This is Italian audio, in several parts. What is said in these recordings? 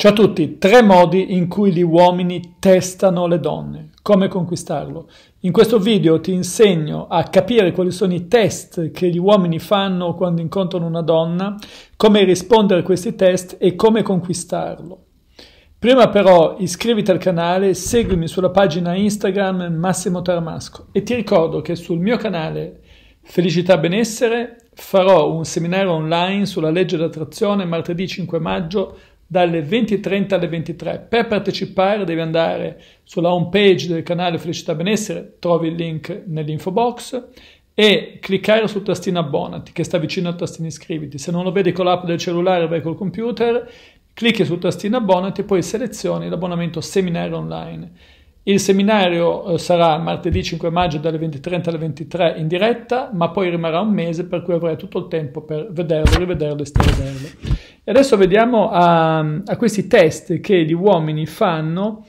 Ciao a tutti, tre modi in cui gli uomini testano le donne. Come conquistarlo? In questo video ti insegno a capire quali sono i test che gli uomini fanno quando incontrano una donna, come rispondere a questi test e come conquistarlo. Prima però iscriviti al canale, seguimi sulla pagina Instagram Massimo Tarmasco e ti ricordo che sul mio canale Felicità Benessere farò un seminario online sulla legge d'attrazione martedì 5 maggio dalle 20.30 alle 23. Per partecipare devi andare sulla home page del canale Felicità Benessere, trovi il link nell'info box e cliccare sul tastino abbonati che sta vicino al tastino iscriviti. Se non lo vedi con l'app del cellulare vai col computer, clicchi sul tastino abbonati e poi selezioni l'abbonamento seminario online. Il seminario eh, sarà martedì 5 maggio dalle 20.30 alle 23 in diretta, ma poi rimarrà un mese per cui avrai tutto il tempo per vederlo, rivederlo e starvederlo. E adesso vediamo a, a questi test che gli uomini fanno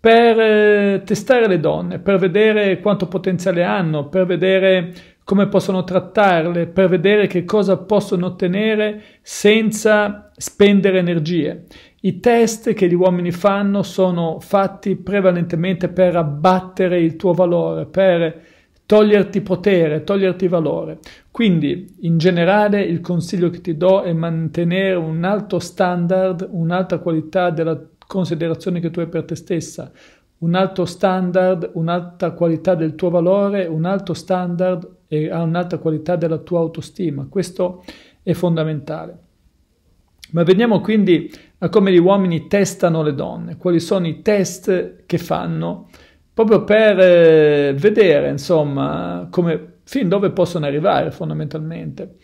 per eh, testare le donne, per vedere quanto potenziale hanno, per vedere come possono trattarle, per vedere che cosa possono ottenere senza spendere energie. I test che gli uomini fanno sono fatti prevalentemente per abbattere il tuo valore, per toglierti potere, toglierti valore. Quindi, in generale, il consiglio che ti do è mantenere un alto standard, un'alta qualità della considerazione che tu hai per te stessa, un alto standard, un'alta qualità del tuo valore, un alto standard e un'alta qualità della tua autostima. Questo è fondamentale. Ma veniamo quindi a come gli uomini testano le donne, quali sono i test che fanno proprio per eh, vedere, insomma, come, fin dove possono arrivare fondamentalmente.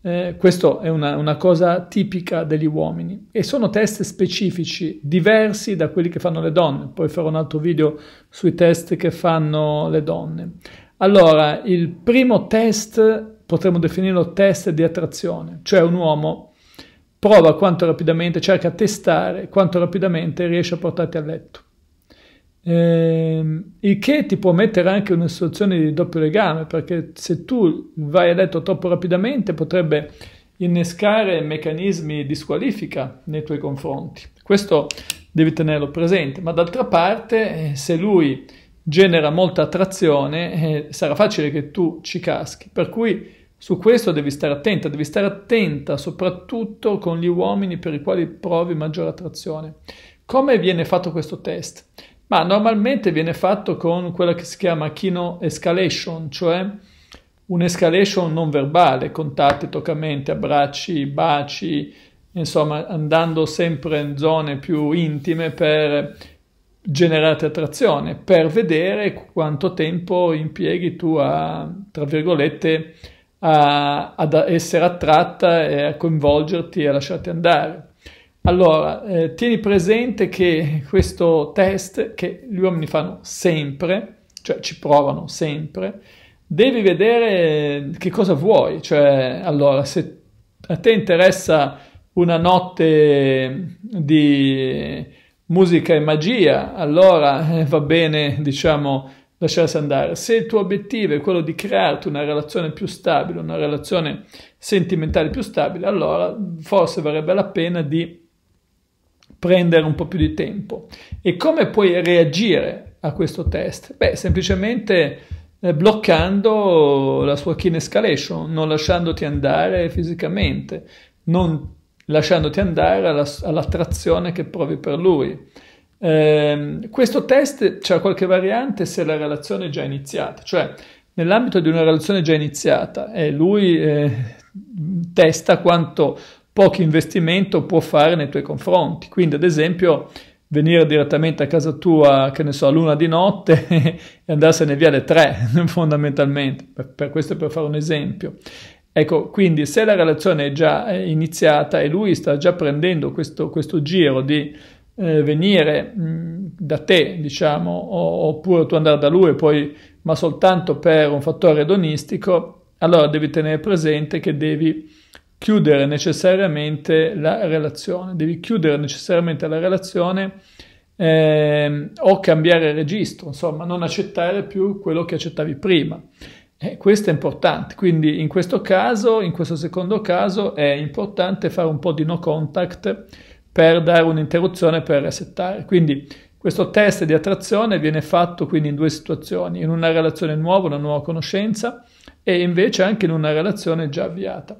Eh, questa è una, una, cosa tipica degli uomini e sono test specifici diversi da quelli che fanno le donne. Poi farò un altro video sui test che fanno le donne. Allora, il primo test potremmo definirlo test di attrazione, cioè un uomo prova quanto rapidamente, cerca di testare quanto rapidamente riesce a portarti a letto. Ehm, il che ti può mettere anche in una situazione di doppio legame, perché se tu vai a letto troppo rapidamente potrebbe innescare meccanismi di squalifica nei tuoi confronti. Questo devi tenerlo presente, ma d'altra parte eh, se lui genera molta attrazione eh, sarà facile che tu ci caschi, per cui su questo devi stare attenta, devi stare attenta soprattutto con gli uomini per i quali provi maggiore attrazione. Come viene fatto questo test? Ma normalmente viene fatto con quella che si chiama kino escalation, cioè un'escalation non verbale, contatti, toccamenti, abbracci, baci, insomma andando sempre in zone più intime per generare attrazione, per vedere quanto tempo impieghi tu a, tra virgolette, a, ad essere attratta e a coinvolgerti e a lasciarti andare. Allora, eh, tieni presente che questo test che gli uomini fanno sempre, cioè ci provano sempre, devi vedere eh, che cosa vuoi, cioè allora se a te interessa una notte mm, di musica e magia, allora eh, va bene, diciamo, lasciarsi andare. Se il tuo obiettivo è quello di crearti una relazione più stabile, una relazione sentimentale più stabile, allora forse varrebbe la pena di prendere un po' più di tempo. E come puoi reagire a questo test? Beh, semplicemente eh, bloccando la sua keen escalation, non lasciandoti andare fisicamente, non lasciandoti andare alla, all'attrazione che provi per lui. Eh, questo test c'è qualche variante se la relazione è già iniziata, cioè nell'ambito di una relazione già iniziata e eh, lui eh, testa quanto poco investimento può fare nei tuoi confronti. Quindi, ad esempio, venire direttamente a casa tua, che ne so, all'una di notte e andarsene via alle tre, fondamentalmente. Per, per questo è per fare un esempio. Ecco, quindi se la relazione è già eh, iniziata e lui sta già prendendo questo, questo giro di eh, venire mh, mm, da te, diciamo, o, oppure tu andare da lui, poi, ma soltanto per un fattore edonistico, allora devi tenere presente che devi chiudere necessariamente la relazione, devi chiudere necessariamente la relazione eh, o cambiare registro, insomma, non accettare più quello che accettavi prima. Eh, questo è importante, quindi in questo caso, in questo secondo caso, è importante fare un po' di no contact per dare un'interruzione per resettare. Quindi questo test di attrazione viene fatto quindi in due situazioni, in una relazione nuova, una nuova conoscenza e invece anche in una relazione già avviata.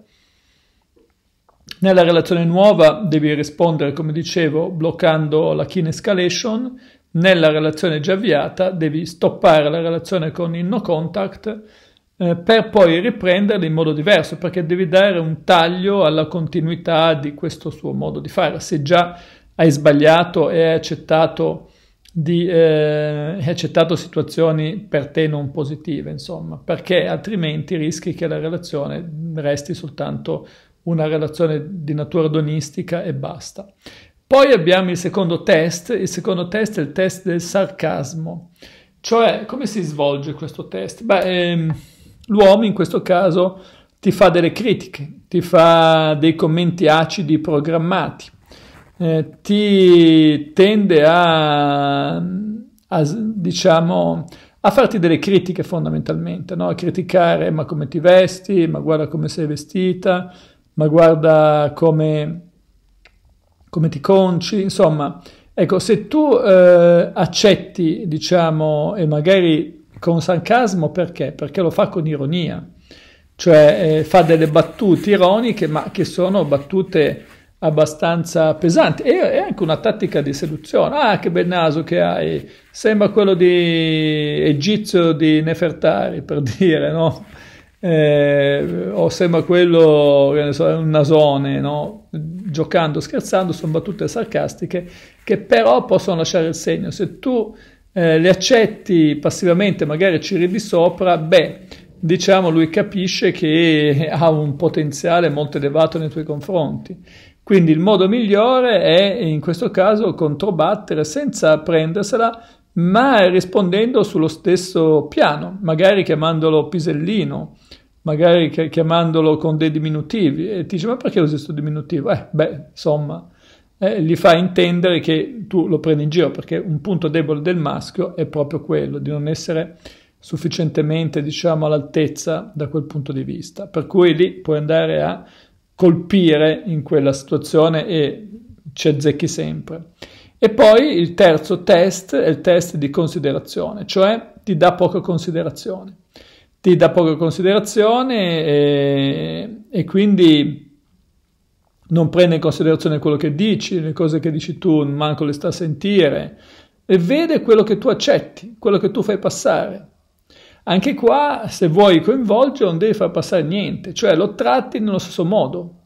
Nella relazione nuova devi rispondere, come dicevo, bloccando la key escalation. Nella relazione già avviata devi stoppare la relazione con il no contact eh, per poi riprenderla in modo diverso perché devi dare un taglio alla continuità di questo suo modo di fare. Se già hai sbagliato e hai accettato, di, eh, hai accettato situazioni per te non positive, insomma, perché altrimenti rischi che la relazione resti soltanto una relazione di natura donistica e basta. Poi abbiamo il secondo test, il secondo test è il test del sarcasmo, cioè come si svolge questo test? Beh, ehm, l'uomo in questo caso ti fa delle critiche, ti fa dei commenti acidi programmati, eh, ti tende a, a diciamo, a farti delle critiche fondamentalmente, no? a criticare ma come ti vesti, ma guarda come sei vestita, ma guarda come, come ti conci, insomma, ecco, se tu eh, accetti, diciamo, e magari con sarcasmo, perché? Perché lo fa con ironia, cioè eh, fa delle battute ironiche, ma che sono battute abbastanza pesanti e è anche una tattica di seduzione. Ah, che bel naso che hai! Sembra quello di egizio di Nefertari, per dire, no? eh, o sembra quello, che ne so, un nasone, no? giocando, scherzando, sono battute sarcastiche che però possono lasciare il segno. Se tu eh, le accetti passivamente, magari ci ridi sopra, beh, diciamo lui capisce che ha un potenziale molto elevato nei tuoi confronti. Quindi il modo migliore è in questo caso controbattere senza prendersela, ma rispondendo sullo stesso piano, magari chiamandolo pisellino, magari chiamandolo con dei diminutivi, e ti dice ma perché usi questo diminutivo? Eh, beh, insomma, eh, gli fa intendere che tu lo prendi in giro, perché un punto debole del maschio è proprio quello, di non essere sufficientemente, diciamo, all'altezza da quel punto di vista. Per cui lì puoi andare a colpire in quella situazione e ci azzecchi sempre. E poi il terzo test è il test di considerazione, cioè ti dà poca considerazione ti dà poca considerazione e, e, quindi non prende in considerazione quello che dici, le cose che dici tu manco le sta a sentire e vede quello che tu accetti, quello che tu fai passare. Anche qua, se vuoi coinvolgere, non devi far passare niente, cioè lo tratti nello stesso modo.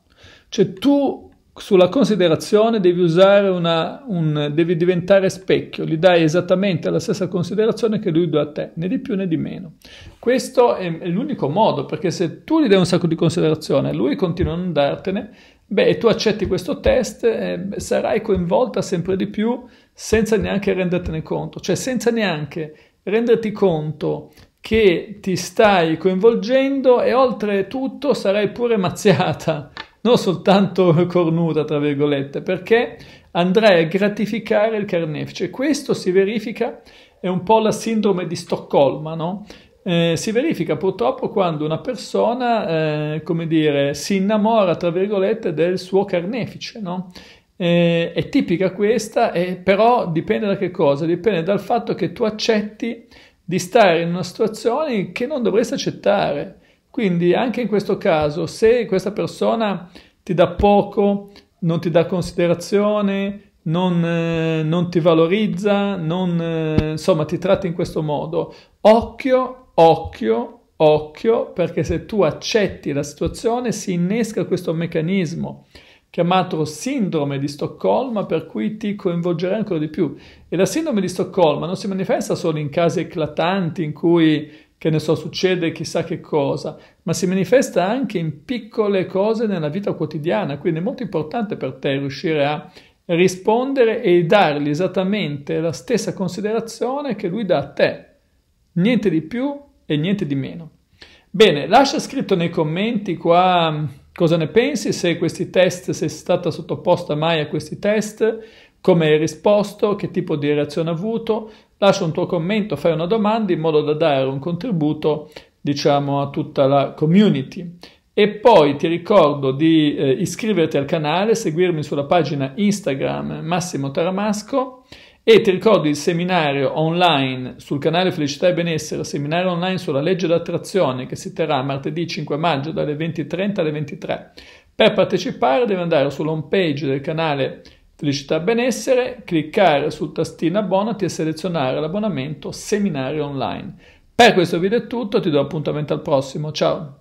Cioè tu sulla considerazione devi, una, un, devi diventare specchio, gli dai esattamente la stessa considerazione che lui dà a te, né di più né di meno. Questo è, è l'unico modo, perché se tu gli dai un sacco di considerazione e lui continua a non dartene, beh, e tu accetti questo test, eh, sarai coinvolta sempre di più senza neanche rendertene conto, cioè senza neanche renderti conto che ti stai coinvolgendo e oltretutto sarai pure mazziata non soltanto cornuta, tra virgolette, perché andrai a gratificare il carnefice. Cioè, questo si verifica, è un po' la sindrome di Stoccolma, no? Eh, si verifica purtroppo quando una persona, eh, come dire, si innamora, tra virgolette, del suo carnefice, no? Eh, è tipica questa, eh, però dipende da che cosa? Dipende dal fatto che tu accetti di stare in una situazione che non dovresti accettare. Quindi anche in questo caso, se questa persona ti dà poco, non ti dà considerazione, non, eh, non ti valorizza, non, eh, insomma ti tratta in questo modo, occhio, occhio, occhio, perché se tu accetti la situazione si innesca questo meccanismo chiamato sindrome di Stoccolma, per cui ti coinvolgerai ancora di più. E la sindrome di Stoccolma non si manifesta solo in casi eclatanti in cui che ne so, succede chissà che cosa, ma si manifesta anche in piccole cose nella vita quotidiana, quindi è molto importante per te riuscire a rispondere e dargli esattamente la stessa considerazione che lui dà a te, niente di più e niente di meno. Bene, lascia scritto nei commenti qua mm, cosa ne pensi, se questi test, se sei stata sottoposta mai a questi test, come hai risposto, che tipo di reazione ha avuto, Lascia un tuo commento, fai una domanda in modo da dare un contributo, diciamo, a tutta la community. E poi ti ricordo di eh, iscriverti al canale, seguirmi sulla pagina Instagram Massimo Taramasco e ti ricordo il seminario online sul canale Felicità e Benessere, seminario online sulla legge d'attrazione che si terrà martedì 5 maggio dalle 20.30 alle 23. Per partecipare devi andare sull'home page del canale Felicità Felicità Benessere, cliccare sul tastino abbonati e selezionare l'abbonamento Seminari Online. Per questo video è tutto, ti do appuntamento al prossimo, ciao!